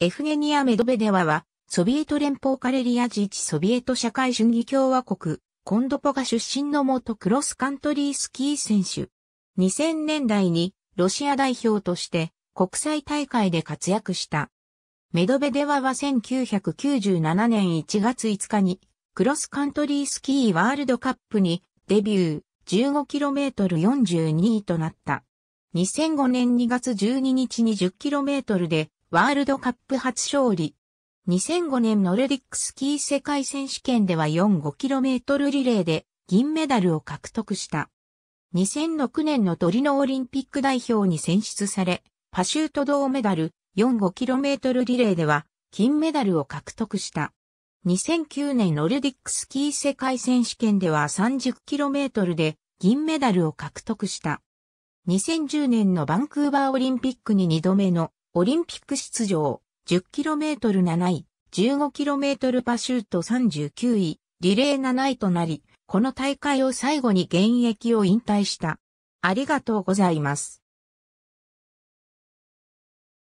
エフゲニア・メドベデワは、ソビエト連邦カレリア自治ソビエト社会主義共和国、コンドポガ出身の元クロスカントリースキー選手。2000年代にロシア代表として国際大会で活躍した。メドベデワは1997年1月5日にクロスカントリースキーワールドカップにデビュー 15km42 位となった。2005年2月12日に 10km でワールドカップ初勝利。2005年ノルディックスキー世界選手権では 4-5km リレーで銀メダルを獲得した。2006年のトリノオリンピック代表に選出され、パシュート銅メダル 4-5km リレーでは金メダルを獲得した。2009年ノルディックスキー世界選手権では 30km で銀メダルを獲得した。2010年のバンクーバーオリンピックに2度目のオリンピック出場、10km 7位、15km パシュート39位、リレー7位となり、この大会を最後に現役を引退した。ありがとうございます。